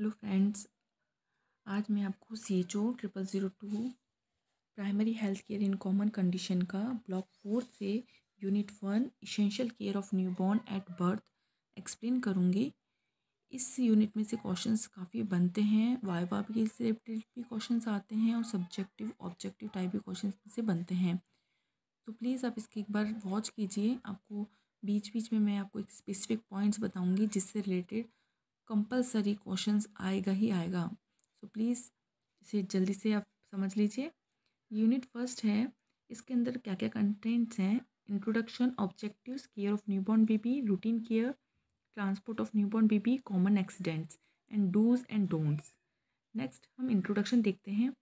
hello friends आज मैं आपको C H O triple zero two primary health care in common condition का block four से unit one essential care of newborn at birth explain करूँगी इस unit में से क्वेश्चंस काफ़ी बनते हैं वाइवा भी रिलेटेड भी क्वेश्चंस आते हैं और सब्जेक्टिव ऑब्जेक्टिव टाइप भी क्वेश्चंस से बनते हैं तो प्लीज़ आप इसकी एक बार वॉच कीजिए आपको बीच बीच में मैं आपको एक स्पेसिफिक पॉइंट्स बताऊँगी जिससे रिलेटेड कंपलसरी क्वेश्चन आएगा ही आएगा सो so, प्लीज़ इसे जल्दी से आप समझ लीजिए यूनिट फर्स्ट है इसके अंदर क्या क्या कंटेंट्स हैं introduction objectives care of newborn baby routine care transport of newborn baby common accidents and dos and don'ts next हम इंट्रोडक्शन देखते हैं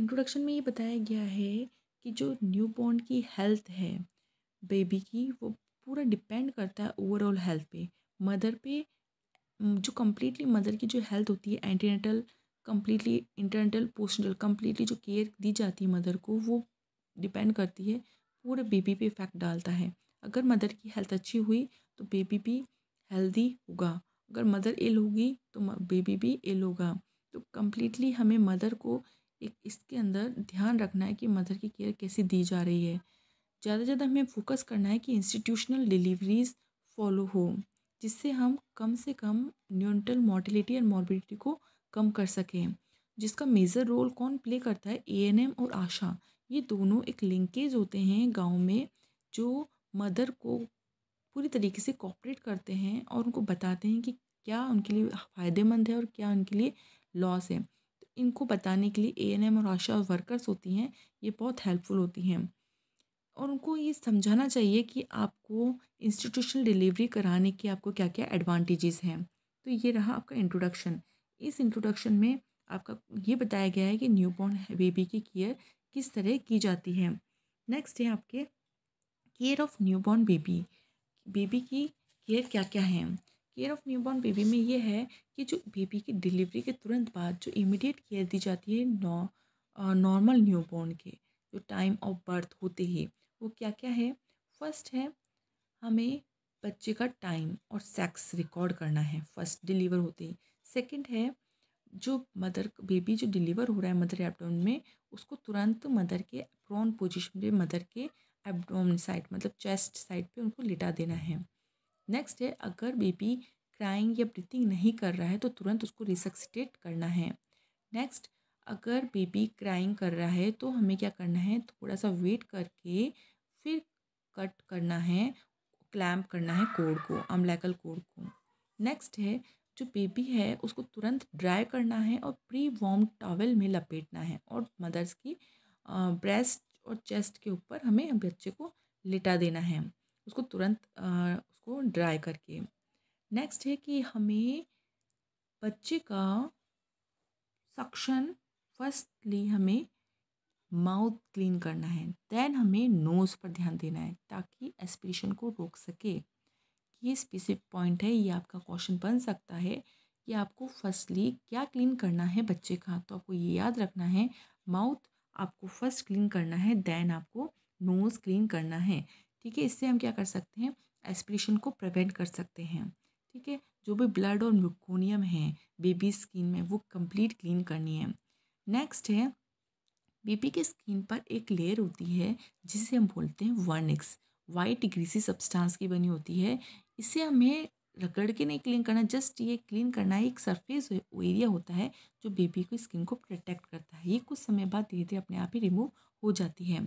इंट्रोडक्शन में ये बताया गया है कि जो न्यूबॉर्न की हेल्थ है बेबी की वो पूरा डिपेंड करता है ओवरऑल हेल्थ पे मदर पे जो कम्प्लीटली मदर की जो हेल्थ होती है antenatal completely intranatal postnatal completely जो केयर दी जाती है मदर को वो डिपेंड करती है पूरे बेबी पे इफेक्ट डालता है अगर मदर की हेल्थ अच्छी हुई तो बेबी भी हेल्दी होगा अगर मदर इल होगी तो बेबी भी इल होगा तो कम्प्लीटली हमें मदर को एक इसके अंदर ध्यान रखना है कि मदर की केयर कैसे दी जा रही है ज़्यादा से ज़्यादा हमें फोकस करना है कि इंस्टीट्यूशनल डिलीवरीज फॉलो हो जिससे हम कम से कम न्यूनतम मोर्टिलिटी और मॉर्बिडिटी को कम कर सकें जिसका मेजर रोल कौन प्ले करता है एएनएम और आशा ये दोनों एक लिंकेज होते हैं गांव में जो मदर को पूरी तरीके से कॉपरेट करते हैं और उनको बताते हैं कि क्या उनके लिए फ़ायदेमंद है और क्या उनके लिए लॉस है तो इनको बताने के लिए एएनएम और आशा वर्कर्स होती हैं ये बहुत हेल्पफुल होती हैं और उनको ये समझाना चाहिए कि आपको इंस्टीट्यूशनल डिलीवरी कराने के आपको क्या क्या एडवांटेजेस हैं तो ये रहा आपका इंट्रोडक्शन इस इंट्रोडक्शन में आपका ये बताया गया है कि न्यूबॉर्न बेबी की केयर किस तरह की जाती है नेक्स्ट है आपके care of newborn baby baby की केयर क्या क्या है केयर ऑफ़ न्यूबॉर्न बेबी में ये है कि जो बेबी की डिलीवरी के तुरंत बाद जो इमिडिएट केयर दी जाती है नॉर्मल न्यू बॉर्न के जो टाइम ऑफ बर्थ होते ही वो क्या क्या है फर्स्ट है हमें बच्चे का टाइम और सेक्स रिकॉर्ड करना है फर्स्ट डिलीवर होते ही सेकेंड है जो मदर बेबी जो डिलीवर हो रहा है मदर एबडोम में उसको तुरंत मदर के प्रॉन पोजिशन पे मदर के एबडोम साइड मतलब चेस्ट साइड पे उनको लिटा देना है नेक्स्ट है अगर बेबी क्राइंग या ब्रीथिंग नहीं कर रहा है तो तुरंत उसको रिसक्सिटेट करना है नेक्स्ट अगर बेबी क्राइंग कर रहा है तो हमें क्या करना है थोड़ा सा वेट करके फिर कट करना है क्लैम्प करना है कोड को अम्बलाइकल कोड को नेक्स्ट है जो बेबी है उसको तुरंत ड्राई करना है और प्री वॉर्म टॉवल में लपेटना है और मदर्स की ब्रेस्ट और चेस्ट के ऊपर हमें बच्चे को लिटा देना है उसको तुरंत आ, उसको ड्राई करके नेक्स्ट है कि हमें बच्चे का सक्शन फर्स्टली हमें माउथ क्लीन करना है देन हमें नोज़ पर ध्यान देना है ताकि एस्पिरेशन को रोक सके ये स्पेसिफिक पॉइंट है ये आपका क्वेश्चन बन सकता है कि आपको फर्स्टली क्या क्लीन करना है बच्चे का तो आपको ये याद रखना है माउथ आपको फर्स्ट क्लीन करना है देन आपको नोज़ क्लीन करना है ठीक है इससे हम क्या कर सकते हैं एस्पिरेशन को प्रिवेंट कर सकते हैं ठीक है जो भी ब्लड और म्यूकोनियम है बेबी स्किन में वो कंप्लीट क्लीन करनी है नेक्स्ट है बीपी के स्किन पर एक लेयर होती है जिसे हम बोलते हैं वर्निक्स वाइट ग्रीसी सब्सटेंस की बनी होती है इसे हमें रगड़ के नहीं क्लीन करना जस्ट ये क्लीन करना एक सरफेस एरिया होता है जो बेबी को स्किन को प्रोटेक्ट करता है ये कुछ समय बाद धीरे धीरे अपने आप ही रिमूव हो जाती है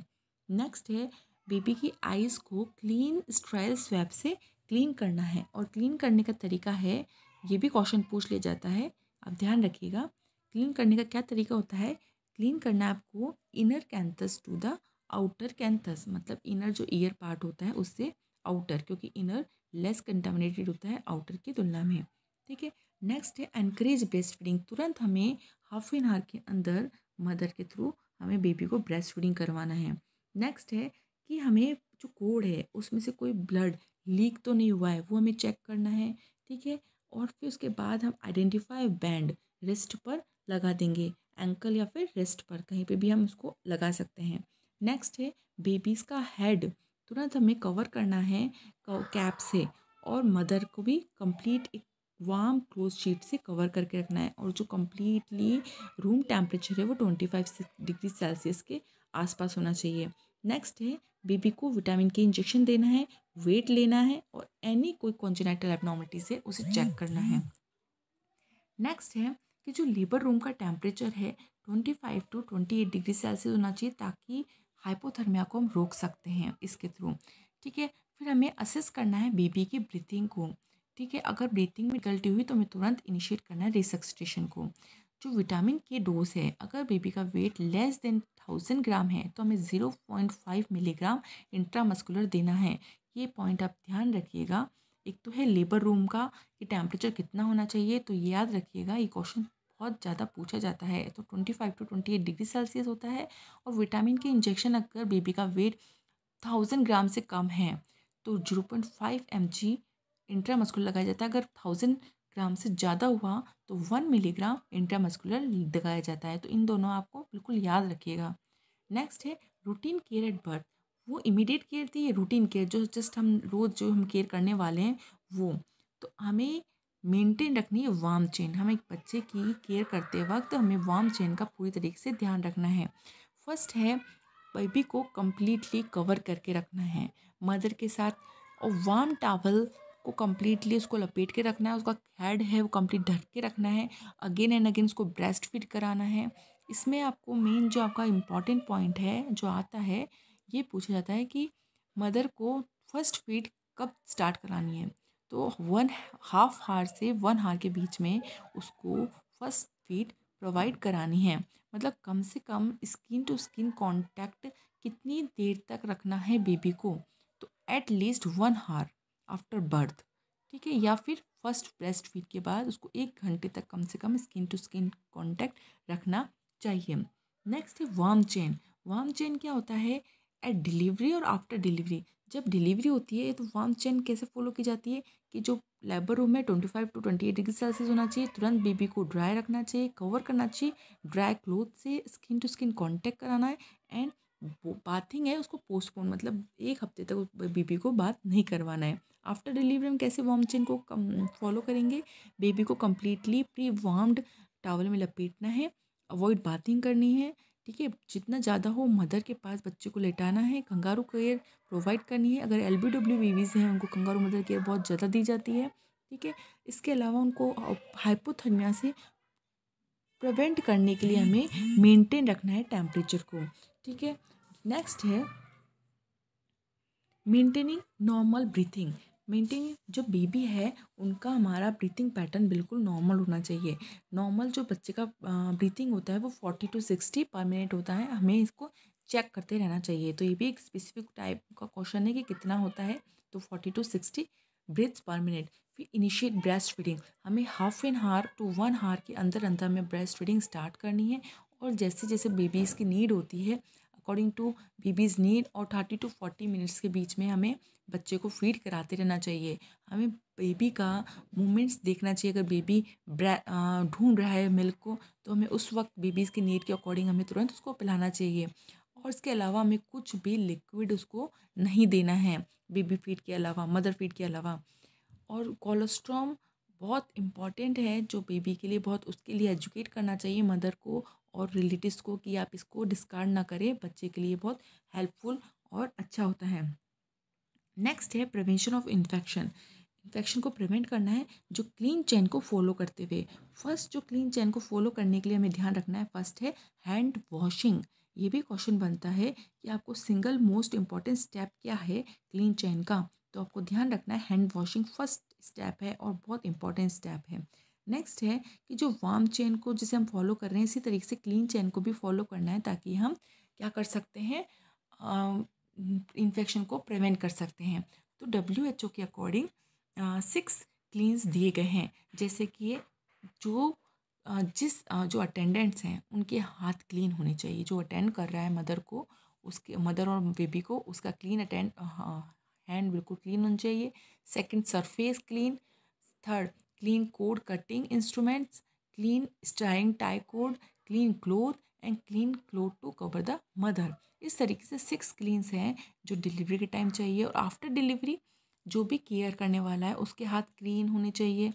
नेक्स्ट है बेबी की आइज़ को क्लीन स्ट्राइल स्वैप से क्लीन करना है और क्लीन करने का तरीका है ये भी क्वेश्चन पूछ लिया जाता है आप ध्यान रखिएगा क्लीन करने का क्या तरीका होता है क्लीन करना है आपको inner canthus to the outer canthus मतलब इनर जो ईयर पार्ट होता है उससे आउटर क्योंकि इनर लेस कंटामिनेटेड होता है आउटर की तुलना में ठीक है नेक्स्ट है एनकरेज ब्रेस्ट फीडिंग तुरंत हमें हाफ एन आवर के अंदर मदर के थ्रू हमें बेबी को ब्रेस्ट फीडिंग करवाना है नेक्स्ट है कि हमें जो कोड है उसमें से कोई ब्लड लीक तो नहीं हुआ है वो हमें चेक करना है ठीक है और फिर उसके बाद हम आइडेंटिफाई बैंड रिस्ट पर लगा देंगे एंकल या फिर रिस्ट पर कहीं पे भी हम उसको लगा सकते हैं नेक्स्ट है बेबीज़ का हेड तुरंत हमें कवर करना है कैप से और मदर को भी कंप्लीट एक वार्म क्लोज शीट से कवर करके रखना है और जो कम्प्लीटली रूम टेम्परेचर है वो ट्वेंटी फाइव डिग्री सेल्सियस के आसपास होना चाहिए नेक्स्ट है बेबी को विटामिन के इंजेक्शन देना है वेट लेना है और एनी कोई कॉन्जेनाइटल एबनॉर्मिटी से उसे चेक करना है नेक्स्ट है कि जो लेबर रूम का टेम्परेचर है 25 टू 28 डिग्री सेल्सियस होना चाहिए ताकि हाइपोथर्मिया को हम रोक सकते हैं इसके थ्रू ठीक है फिर हमें असेस करना है बेबी की ब्रीथिंग को ठीक है अगर ब्रीथिंग में गलती हुई तो हमें तुरंत इनिशिएट करना है रिसक्सटेशन को जो विटामिन के डोज है अगर बेबी का weight less than thousand gram है तो हमें zero point five milligram intramuscular देना है ये पॉइंट आप ध्यान रखिएगा एक तो है लेबर रूम का कि टेम्परेचर कितना होना चाहिए तो ये याद रखिएगा ये क्वेश्चन बहुत ज़्यादा पूछा जाता है तो twenty five to twenty eight degree Celsius होता है और विटामिन के इंजेक्शन अगर बेबी का वेट थाउजेंड ग्राम से कम है तो zero point five M G intramuscular लगाया जाता है अगर थाउजेंड ग्राम से ज़्यादा हुआ तो वन मिलीग्राम इंट्रामस्कुलर लगाया जाता है तो इन दोनों आपको बिल्कुल याद रखिएगा नेक्स्ट है रूटीन केयर एट बर्थ वो इमीडिएट केयर थी ये रूटीन केयर जो जस्ट हम रोज़ जो हम केयर करने वाले हैं वो तो हमें मेंटेन रखनी है वाम चेन हमें एक बच्चे की केयर करते वक्त तो हमें वाम चेन का पूरी तरीके से ध्यान रखना है फर्स्ट है बेबी को कम्प्लीटली कवर करके रखना है मदर के साथ और वार्म टावल को कम्प्लीटली उसको लपेट के रखना है उसका हेड है वो कम्प्लीट ढक के रखना है अगेन एंड अगेन उसको ब्रेस्ट फीड कराना है इसमें आपको मेन जो आपका इम्पॉर्टेंट पॉइंट है जो आता है ये पूछा जाता है कि मदर को फर्स्ट फीड कब स्टार्ट करानी है तो वन हाफ हार से वन हार के बीच में उसको फर्स्ट फीड प्रोवाइड करानी है मतलब कम से कम स्किन टू स्किन कांटेक्ट कितनी देर तक रखना है बेबी को तो at least one hour after birth ठीक है या फिर फर्स्ट ब्रेस्ट फीड के बाद उसको एक घंटे तक कम से कम स्किन टू स्किन कांटेक्ट रखना चाहिए नेक्स्ट है वार्म चेन वार्म चेन क्या होता है एट डिलीवरी और आफ्टर डिलीवरी जब डिलीवरी होती है तो वार्म चैन कैसे फॉलो की जाती है कि जो लेबर रूम है twenty five to twenty eight degree Celsius होना चाहिए तुरंत बेबी को ड्राई रखना चाहिए कवर करना चाहिए ड्राई क्लोथ से स्किन टू स्किन कॉन्टैक्ट कराना है एंड बाथिंग है उसको पोस्टपोन मतलब एक हफ्ते तक बेबी को बात नहीं करवाना है आफ्टर डिलीवरी हम कैसे वार्म चेन को फॉलो करेंगे बेबी को कम्प्लीटली प्री वार्म्ड टावल में लपेटना है अवॉइड बाथिंग करनी है ठीक है जितना ज़्यादा हो मदर के पास बच्चे को लेटाना है कंगारू केयर प्रोवाइड करनी है अगर एल बी डब्ल्यू बीवीज हैं उनको कंगारू मदर केयर बहुत ज़्यादा दी जाती है ठीक है इसके अलावा उनको हाइपोथर्मिया से प्रिवेंट करने के लिए हमें मेंटेन रखना है टेम्परेचर को ठीक है नेक्स्ट है मेंटेनिंग नॉर्मल ब्रीथिंग मेंटेन जो बेबी है उनका हमारा ब्रीथिंग पैटर्न बिल्कुल नॉर्मल होना चाहिए नॉर्मल जो बच्चे का ब्रीथिंग होता है वो forty to sixty per minute होता है हमें इसको चेक करते रहना चाहिए तो ये भी एक स्पेसिफिक टाइप का क्वेश्चन है कि कितना होता है तो forty to sixty ब्रिथ्स per minute फिर इनिशिएट ब्रेस्ट फीडिंग हमें half an hour to one hour के अंदर अंदर हमें ब्रेस्ट फीडिंग स्टार्ट करनी है और जैसे जैसे बेबीज़ की नीड होती है अकॉर्डिंग टू बीबीज़ नीड और थर्टी टू फोर्टी मिनट्स के बीच में हमें बच्चे को फीड कराते रहना चाहिए हमें बेबी का मूवमेंट्स देखना चाहिए अगर बेबी ढूंढ रहा है मिल्क को तो हमें उस वक्त बेबीज़ की नीड के अकॉर्डिंग हमें तुरंत उसको पिलाना चाहिए और इसके अलावा हमें कुछ भी लिक्विड उसको नहीं देना है बेबी फीड के अलावा मदर फीड के अलावा और कोलेस्ट्रॉम बहुत इम्पॉर्टेंट है जो बेबी के लिए बहुत उसके लिए एजुकेट करना चाहिए मदर को और रिलेटिव्स को कि आप इसको डिस्कार्ड ना करें बच्चे के लिए बहुत हेल्पफुल और अच्छा होता है नेक्स्ट है प्रिवेंशन ऑफ इन्फेक्शन इन्फेक्शन को प्रिवेंट करना है जो क्लीन चैन को फॉलो करते हुए फर्स्ट जो क्लीन चैन को फॉलो करने के लिए हमें ध्यान रखना है फर्स्ट है हैंड वॉशिंग ये भी क्वेश्चन बनता है कि आपको सिंगल मोस्ट इम्पॉर्टेंट स्टेप क्या है क्लीन चैन का तो आपको ध्यान रखना है हैंड वॉशिंग फर्स्ट स्टेप है और बहुत इंपॉर्टेंट स्टेप है नेक्स्ट है कि जो वार्म चेन को जिसे हम फॉलो कर रहे हैं इसी तरीके से क्लीन चेन को भी फॉलो करना है ताकि हम क्या कर सकते हैं इन्फेक्शन को प्रिवेंट कर सकते हैं तो डब्ल्यू एच ओ के अकॉर्डिंग सिक्स क्लीन्स दिए गए हैं जैसे कि जो uh, जिस uh, जो अटेंडेंट्स हैं उनके हाथ क्लीन होने चाहिए जो अटेंड कर रहा है मदर को उसके मदर और बेबी को उसका क्लीन अटेंड हैंड बिल्कुल क्लीन होना चाहिए second surface clean third clean cord cutting instruments clean string tie cord clean cloth and clean cloth to cover the mother इस तरीके से सिक्स क्लीन्स हैं जो डिलीवरी के टाइम चाहिए और आफ्टर डिलीवरी जो भी केयर करने वाला है उसके हाथ क्लीन होने चाहिए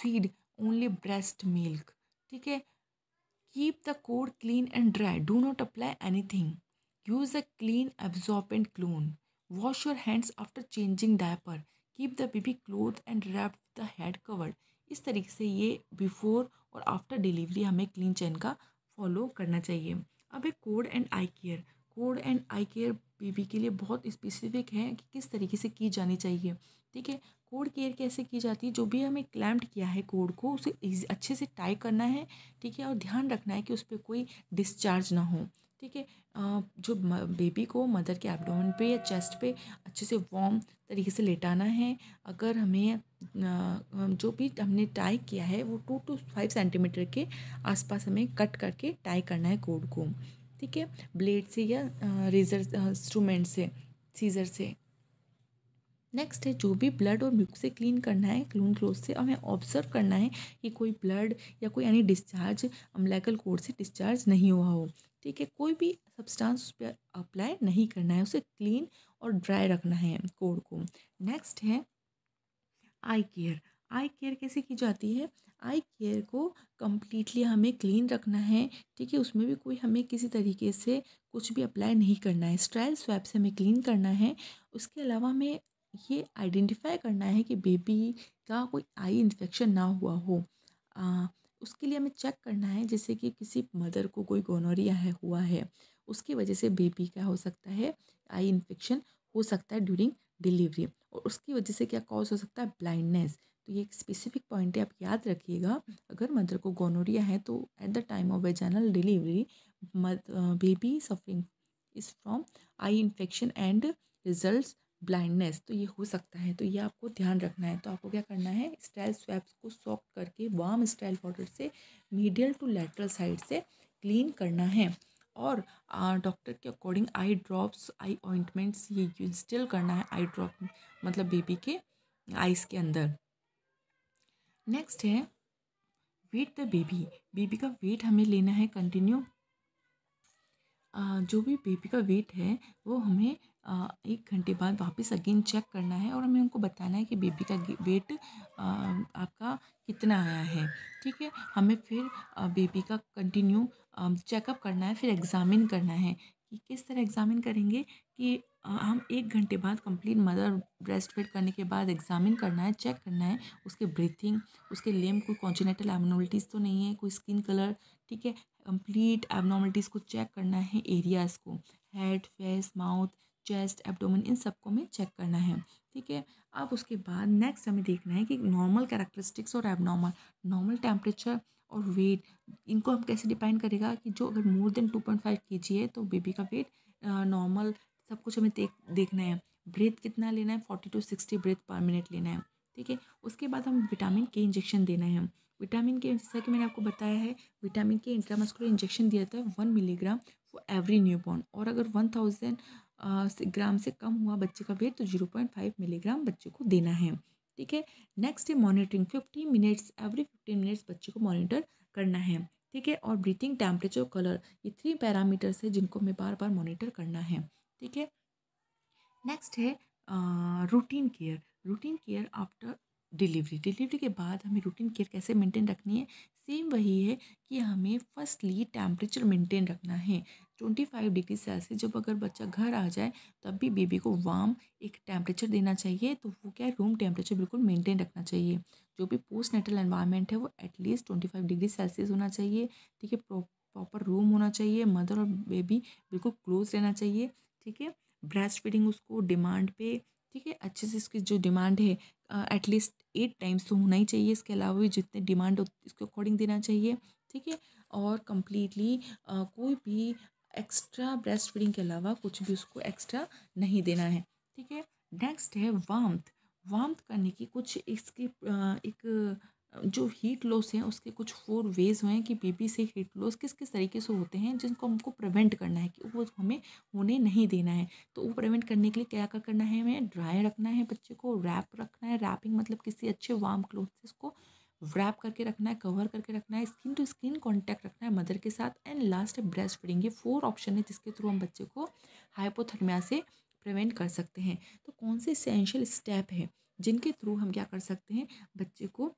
फीड ओनली ब्रेस्ट मिल्क ठीक है keep the cord clean and dry do not apply anything use a clean absorbent cloth wash your hands after changing diaper keep the baby cloth and wrap the head covered इस तरीके से ये before और after delivery हमें clean chain का follow करना चाहिए अब एक cord and eye care cord and eye care baby के लिए बहुत स्पेसिफिक है कि किस तरीके से की जानी चाहिए ठीक है कोड केयर कैसे की जाती है जो भी हमें क्लैम्प्ड किया है कोड को उसे अच्छे से टाई करना है ठीक है और ध्यान रखना है कि उस पर कोई डिस्चार्ज ना हो ठीक है जो बेबी को मदर के एबडोमन पे या चेस्ट पे अच्छे से वॉम तरीके से लेटाना है अगर हमें जो भी हमने टाई किया है वो टू टू फाइव सेंटीमीटर के आसपास हमें कट करके टाई करना है कोड को ठीक है ब्लेड से या रेजर इंस्ट्रूमेंट से सीजर से नेक्स्ट है जो भी ब्लड और म्यूक से क्लीन करना है क्लून क्लोज से हमें ऑब्जर्व करना है कि कोई ब्लड या कोई यानी डिस्चार्ज अम्बलाइकल कोड से डिस्चार्ज नहीं हुआ हो ठीक है कोई भी सब्सटेंस उस पर अप्लाई नहीं करना है उसे क्लीन और ड्राई रखना है कोड को नेक्स्ट है आई केयर आई केयर कैसे की जाती है आई केयर को कम्प्लीटली हमें क्लीन रखना है ठीक है उसमें भी कोई हमें किसी तरीके से कुछ भी अप्लाई नहीं करना है स्ट्राइल स्वैप से हमें क्लीन करना है उसके अलावा हमें ये आइडेंटिफाई करना है कि बेबी का कोई आई इन्फेक्शन ना हुआ हो उसके लिए हमें चेक करना है जैसे कि किसी मदर को कोई गोनोरिया है हुआ है उसकी वजह से बेबी क्या हो सकता है आई इन्फेक्शन हो सकता है ड्यूरिंग डिलीवरी और उसकी वजह से क्या कॉज हो सकता है ब्लाइंडनेस तो ये एक स्पेसिफिक पॉइंट है आप याद रखिएगा अगर मदर को गोनोरिया है तो at the time of vaginal delivery baby suffering is from eye infection and result blindness तो ये हो सकता है तो ये आपको ध्यान रखना है तो आपको क्या करना है स्टाइल स्वैप्स को सॉफ्ट करके वार्म स्टाइल पाउडर से मीडियल टू लेटरल साइड से क्लीन करना है और डॉक्टर के according eye drops eye ointments ये इंस्टॉल करना है आई ड्रॉप मतलब बेबी के आइस के अंदर नेक्स्ट है वेट द बेबी बेबी का वेट हमें लेना है कंटिन्यू जो भी बेबी का वेट है वो हमें एक घंटे बाद वापस अगेन चेक करना है और हमें उनको बताना है कि बेबी का वेट आपका कितना आया है ठीक है हमें फिर बेबी का कंटिन्यू चेकअप करना है फिर एग्ज़ामिन करना है कि किस तरह एग्ज़ामिन करेंगे कि हम एक घंटे बाद कंप्लीट मदर ब्रेस्ट फीड करने के बाद एग्जामिन करना है चेक करना है उसके ब्रीथिंग उसके लेम कोई कॉन्जिनेटल एबनॉर्मलिटीज़ तो नहीं है कोई स्किन कलर ठीक है कंप्लीट एबनॉर्मलिटीज़ को चेक करना है एरियाज़ को head face mouth chest abdomen इन सबको हमें चेक करना है ठीक है अब उसके बाद नेक्स्ट हमें देखना है कि नॉर्मल कैरेक्टरिस्टिक्स और एबनॉर्मल नॉर्मल टेम्परेचर और वेट इनको हम कैसे डिपेंड करेगा कि जो अगर more than two point five K G है तो बेबी का वेट नॉर्मल सब कुछ हमें देख देखना है ब्रेथ कितना लेना है forty to sixty breath per minute लेना है ठीक है उसके बाद हम विटामिन के इंजेक्शन देना है विटामिन के जैसा कि मैंने आपको बताया है विटामिन के इंट्रामस्कुलर इंजेक्शन दिया जाता है one milligram for every new और अगर वन थाउजेंड ग्राम से कम हुआ बच्चे का वेट तो जीरो पॉइंट फाइव मिलीग्राम बच्चे को देना है ठीक है नेक्स्ट है monitoring fifteen minutes every fifteen minutes बच्चे को मॉनिटर करना है ठीक है और ब्रीथिंग टेम्परेचर कलर ये थ्री पैरामीटर्स है जिनको हमें बार बार मॉनिटर करना है ठीक है नेक्स्ट है routine care routine care after delivery delivery के बाद हमें रूटीन केयर कैसे मेंटेन रखनी है सेम वही है कि हमें फर्स्टली टेम्परेचर मेंटेन रखना है 25 डिग्री सेल्सियस जब अगर बच्चा घर आ जाए तब भी बेबी को वार्म एक टेम्परेचर देना चाहिए तो वो क्या है रूम टेम्परेचर बिल्कुल मेंटेन रखना चाहिए जो भी पोस्ट नेटल एनवायरनमेंट है वो एटलीस्ट फाइव डिग्री सेल्सियस होना चाहिए ठीक है प्रॉपर रूम होना चाहिए मदर और बेबी बिल्कुल क्लोज रहना चाहिए ठीक है ब्रेस्ट फीडिंग उसको डिमांड पे ठीक है अच्छे से इसकी जो डिमांड है एटलीस्ट एट टाइम्स तो होना ही चाहिए इसके अलावा भी जितने डिमांड इसके अकॉर्डिंग देना चाहिए ठीक है और कम्प्लीटली कोई भी एक्स्ट्रा ब्रेस्ट फीडिंग के अलावा कुछ भी उसको एक्स्ट्रा नहीं देना है ठीक है नेक्स्ट है वाम्थ वाम्थ करने की कुछ इसकी एक जो हीट लॉस हैं उसके कुछ फोर वेज हुए हैं कि बेबी से हीट लॉस किस किस तरीके से होते हैं जिनको हमको प्रिवेंट करना है कि वो हमें होने नहीं देना है तो वो प्रिवेंट करने के लिए क्या क्या करना है हमें ड्राई रखना है बच्चे को रैप रखना है रैपिंग मतलब किसी अच्छे वार्म क्लोथ से उसको रैप करके रखना है कवर करके रखना है स्किन टू स्किन कॉन्टैक्ट रखना है मदर के साथ एंड लास्ट ब्रेस्ट फीडिंग ये फोर ऑप्शन है जिसके थ्रू हम बच्चे को हाइपोथर्मिया से प्रिवेंट कर सकते हैं तो कौन से इसेंशियल स्टेप हैं जिनके थ्रू हम क्या कर सकते हैं बच्चे को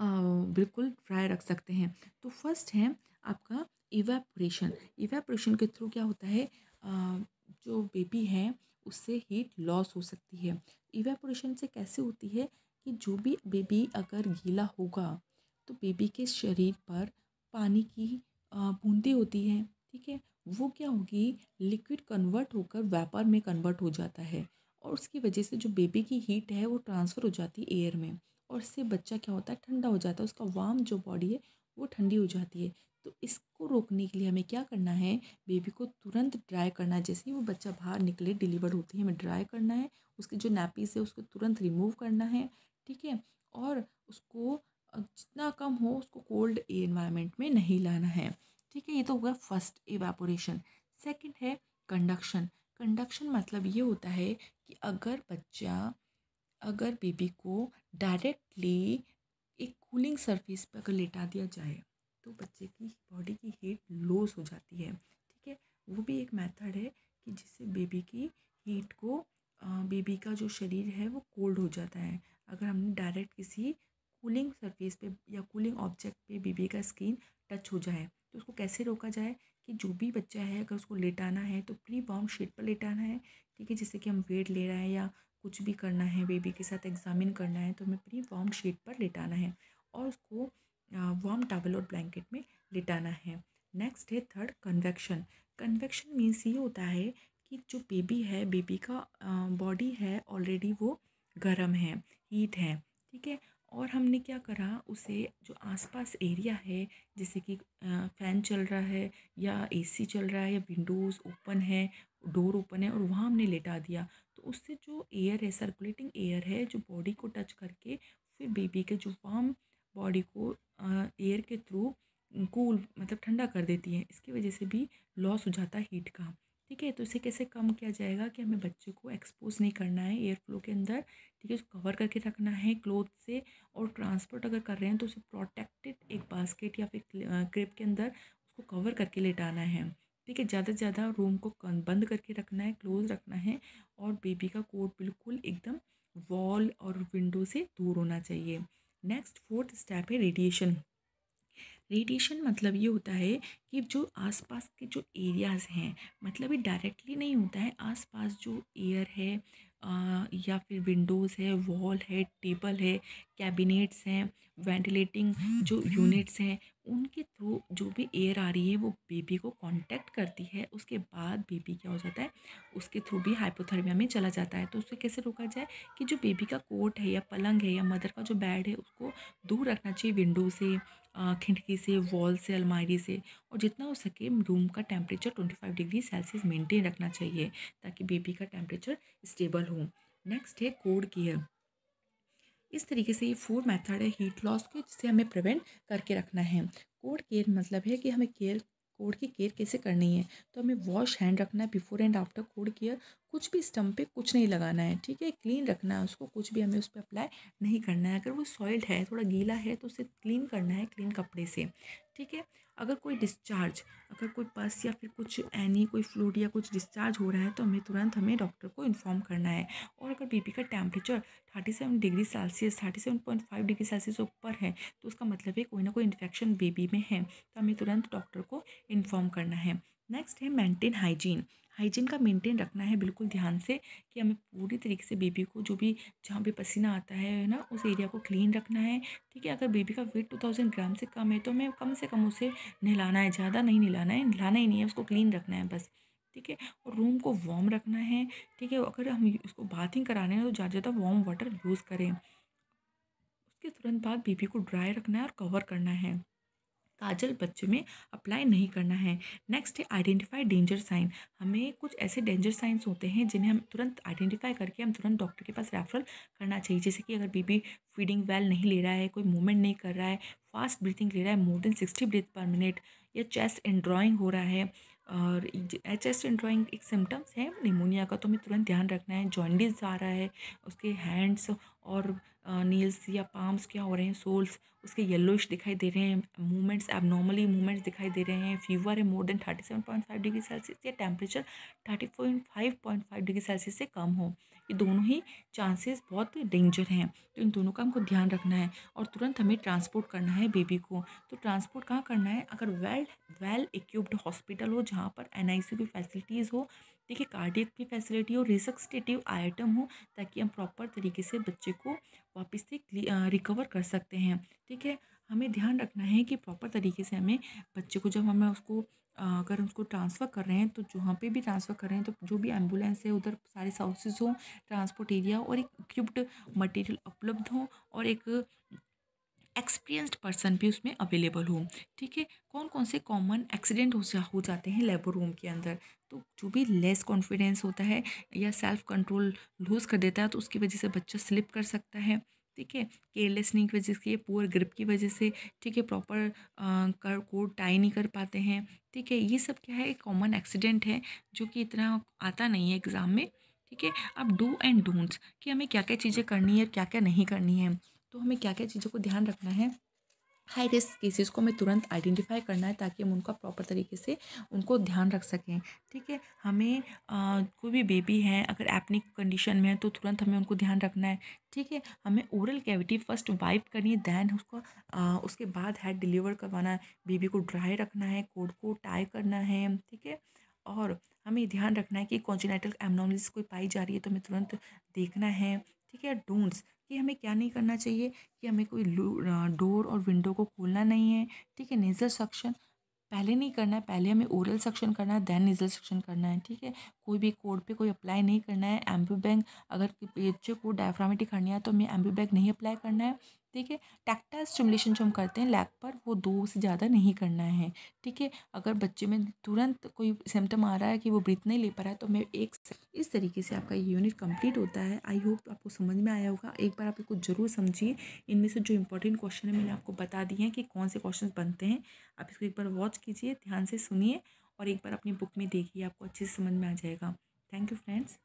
बिल्कुल ड्राई रख सकते हैं तो फर्स्ट है आपका इवेपोरेशन इवेपोरेशन के थ्रू क्या होता है जो बेबी है उससे हीट लॉस हो सकती है इवेपोरेशन से कैसे होती है कि जो भी बेबी अगर गीला होगा तो बेबी के शरीर पर पानी की बूंदी होती है ठीक है वो क्या होगी लिक्विड कन्वर्ट होकर व्यापार में कन्वर्ट हो जाता है और उसकी वजह से जो बेबी की हीट है वो ट्रांसफ़र हो जाती है एयर में और इससे बच्चा क्या होता है ठंडा हो जाता है उसका वाम जो बॉडी है वो ठंडी हो जाती है तो इसको रोकने के लिए हमें क्या करना है बेबी को तुरंत ड्राई करना है जैसे ही वो बच्चा बाहर निकले डिलीवर होते हैं हमें ड्राई करना है उसके जो नैपीज है उसको तुरंत रिमूव करना है ठीक है और उसको जितना कम हो उसको कोल्ड इन्वायरमेंट में नहीं लाना है ठीक है ये तो हुआ फर्स्ट एवेपोरेशन सेकेंड है कंडक्शन कंडक्शन मतलब ये होता है कि अगर बच्चा अगर बेबी को डायरेक्टली एक कूलिंग सरफेस पर अगर लेटा दिया जाए तो बच्चे की बॉडी की हीट लॉस हो जाती है ठीक है वो भी एक मेथड है कि जिससे बेबी की हीट को बेबी का जो शरीर है वो कोल्ड हो जाता है अगर हमने डायरेक्ट किसी कूलिंग सरफेस पे या कूलिंग ऑब्जेक्ट पे बेबी का स्किन टच हो जाए तो उसको कैसे रोका जाए कि जो भी बच्चा है अगर उसको लेटाना है तो प्री बाउंड शीट पर लेटाना है ठीक है जैसे कि हम वेट ले रहे हैं या कुछ भी करना है बेबी के साथ एग्ज़ामिन करना है तो हमें प्री वार्म शीट पर लिटाना है और उसको वार्म टावल और ब्लैंकेट में लिटाना है नेक्स्ट है थर्ड कन्वेक्शन कन्वेक्शन मीन्स ये होता है कि जो बेबी है बेबी का बॉडी है ऑलरेडी वो गर्म है हीट है ठीक है और हमने क्या करा उसे जो आसपास एरिया है जैसे कि फ़ैन चल रहा है या एसी चल रहा है या विंडोज़ ओपन है डोर ओपन है और वहाँ हमने लेटा दिया उससे जो एयर है सर्कुलेटिंग एयर है जो बॉडी को टच करके फिर बेबी के जो वार्म बॉडी को एयर के थ्रू कूल मतलब ठंडा कर देती है इसकी वजह से भी लॉस हो जाता है हीट का ठीक है तो इसे कैसे कम किया जाएगा कि हमें बच्चे को एक्सपोज नहीं करना है एयर फ्लो के अंदर ठीक है उसको कवर करके रखना है क्लोथ से और ट्रांसपोर्ट अगर कर रहे हैं तो उसे प्रोटेक्टेड एक बास्केट या फिर क्रिप के अंदर उसको कवर करके लेटाना है ठीक है ज़्यादा से ज़्यादा रूम को बंद करके रखना है क्लोज रखना है और बेबी का कोट बिल्कुल एकदम वॉल और विंडो से दूर होना चाहिए नेक्स्ट फोर्थ स्टेप है रेडिएशन रेडिएशन मतलब ये होता है कि जो आसपास के जो एरियाज़ हैं मतलब ये डायरेक्टली नहीं होता है आसपास जो एयर है आ, या फिर विंडोज़ है वॉल है टेबल है कैबिनेट्स हैं वेंटिलेटिंग जो यूनिट्स हैं उनके थ्रू जो भी एयर आ रही है वो बेबी को कांटेक्ट करती है उसके बाद बेबी क्या हो जाता है उसके थ्रू भी हाइपोथर्मिया में चला जाता है तो उसको कैसे रोका जाए कि जो बेबी का कोट है या पलंग है या मदर का जो बेड है उसको दूर रखना चाहिए विंडो से खिड़की से वॉल से अलमारी से और जितना हो सके रूम का temperature twenty five degree Celsius maintain रखना चाहिए ताकि बेबी का टेम्परेचर स्टेबल हो नेक्स्ट है कोड केयर इस तरीके से ये फोर मेथड है हीट लॉस के जिसे हमें प्रिवेंट करके रखना है कोड केयर मतलब है कि हमें केयर कोड की केयर कैसे करनी है तो हमें वॉश हैंड रखना है before and after cord care कुछ भी स्टम्प पे कुछ नहीं लगाना है ठीक है क्लीन रखना है उसको कुछ भी हमें उस पर अप्लाई नहीं करना है अगर वो सॉइल्ड है थोड़ा गीला है तो उसे क्लीन करना है क्लीन कपड़े से ठीक है अगर कोई डिस्चार्ज अगर कोई पस या फिर कुछ एनी कोई फ्लूड या कुछ डिस्चार्ज हो रहा है तो हमें तुरंत हमें डॉक्टर को इन्फॉर्म करना है और अगर बेबी का temperature thirty seven degree Celsius thirty seven point five degree Celsius ऊपर है तो उसका मतलब है कोई ना कोई इन्फेक्शन बेबी में है तो हमें तुरंत डॉक्टर को इन्फॉर्म करना है नेक्स्ट है मेंटेन हाइजीन हाइजीन का मेंटेन रखना है बिल्कुल ध्यान से कि हमें पूरी तरीके से बेबी को जो भी जहाँ पे पसीना आता है ना उस एरिया को क्लीन रखना है ठीक है अगर बेबी का वेट टू थाउजेंड ग्राम से कम है तो हमें कम से कम उसे नहलाना है ज़्यादा नहीं नहलाना है नहलाना ही नहीं है उसको क्लीन रखना है बस ठीक है और रूम को वार्म रखना है ठीक है अगर हम उसको बाथिंग कराना है तो ज़्यादा ज़्यादा वार्म वाटर यूज़ करें उसके तुरंत बाद बेबी को ड्राई रखना है और कवर करना है काजल बच्चों में अप्लाई नहीं करना है नेक्स्ट है आइडेंटिफाई डेंजर साइन हमें कुछ ऐसे डेंजर साइंस होते हैं जिन्हें हम तुरंत आइडेंटिफाई करके हम तुरंत डॉक्टर के पास रेफरल करना चाहिए जैसे कि अगर बेबी फीडिंग वेल नहीं ले रहा है कोई मूवमेंट नहीं कर रहा है फास्ट ब्रीथिंग ले रहा है more than sixty breath per minute या चेस्ट एंड ड्रॉइंग हो रहा है और एच एस ड्रॉइंग एक सिम्टम्स है निमोनिया का तो हमें तुरंत ध्यान रखना है जॉइंडिस आ रहा है उसके हैंड्स और नील्स या पाम्स क्या हो रहे हैं सोल्स उसके येलोइश दिखाई दे रहे हैं मूवमेंट्स एबनॉर्मली मूवमेंट्स दिखाई दे रहे हैं फीवर है more than thirty seven point five degree Celsius या temperature thirty point five point five degree Celsius से कम हो ये दोनों ही चांसेस बहुत डेंजर हैं तो इन दोनों का हमको ध्यान रखना है और तुरंत हमें ट्रांसपोर्ट करना है बेबी को तो ट्रांसपोर्ट कहाँ करना है अगर वेल वेल इक्विप्ड हॉस्पिटल हो जहाँ पर एन की फैसिलिटीज़ हो देखिए कार्डियक की फैसिलिटी हो रिसक्सटेटिव आइटम हो ताकि हम प्रॉपर तरीके से बच्चे को वापस से रिकवर कर सकते हैं ठीक है हमें ध्यान रखना है कि प्रॉपर तरीके से हमें बच्चे को जब हमें उसको अगर उसको ट्रांसफ़र कर रहे हैं तो जहाँ पे भी ट्रांसफ़र कर रहे हैं तो जो भी एम्बुलेंस है उधर सारे साउसेस हों ट्रांसपोर्ट एरिया और एक इक्विप्ड मटेरियल उपलब्ध हो और एक एक्सपीरियंस्ड पर्सन भी उसमें अवेलेबल हो ठीक है कौन कौन से कॉमन एक्सीडेंट हो जा हो जाते हैं लेबर रूम के अंदर तो जो भी लेस कॉन्फिडेंस होता है या सेल्फ कंट्रोल लूज़ कर देता है तो उसकी वजह से बच्चा स्लिप कर सकता है ठीक है केयरलेस नहीं की वजह से ये पुअर ग्रिप की वजह से ठीक है प्रॉपर कर कोड टाई नहीं कर पाते हैं ठीक है ये सब क्या है एक कॉमन एक्सीडेंट है जो कि इतना आता नहीं है एग्ज़ाम में ठीक है अब डू एंड डोंट्स कि हमें क्या क्या चीज़ें करनी है और क्या क्या नहीं करनी है तो हमें क्या क्या चीज़ों को ध्यान रखना है हाई रिस्क केसेस को हमें तुरंत आइडेंटिफाई करना है ताकि हम उनका प्रॉपर तरीके से उनको ध्यान रख सकें ठीक है हमें आ, कोई भी बेबी है अगर एपनिक कंडीशन में है तो तुरंत हमें उनको ध्यान रखना है ठीक है हमें ओरल कैविटी फर्स्ट वाइप करनी है दैन उसको आ, उसके बाद हेड डिलीवर करवाना है बेबी को ड्राई रखना है कोड को टाई करना है ठीक है और हमें ध्यान रखना है कि कॉन्जिनेटल एमनोलिस कोई पाई जा रही है तो हमें तुरंत देखना है ठीक है डोंट्स कि हमें क्या नहीं करना चाहिए कि हमें कोई डोर और विंडो को खोलना नहीं है ठीक है नेज़र सक्शन पहले नहीं करना है पहले हमें ओरल सक्शन करना है देन नेजल सक्शन करना है ठीक है कोई भी कोड पे कोई अप्लाई नहीं करना है एम्बू बैंक अगर बच्चे को डायफ्रामेटिक हरनी है तो हमें एम्बू बैंक नहीं अप्लाई करना है ठीक है टैक्टाइल स्टिमुलेशन जो हम करते हैं लैब पर वो दो से ज़्यादा नहीं करना है ठीक है अगर बच्चे में तुरंत कोई सिम्टम आ रहा है कि वो ब्रीथ नहीं ले पा रहा है तो मैं एक इस तरीके से आपका ये यूनिट कंप्लीट होता है आई होप आपको समझ में आया होगा एक बार आप इसको जरूर समझिए इनमें से जो इंपॉर्टेंट क्वेश्चन है मैंने आपको बता दिए हैं कि कौन से क्वेश्चन बनते हैं आप इसको एक बार वॉच कीजिए ध्यान से सुनिए और एक बार अपनी बुक में देखिए आपको अच्छे से समझ में आ जाएगा थैंक यू फ्रेंड्स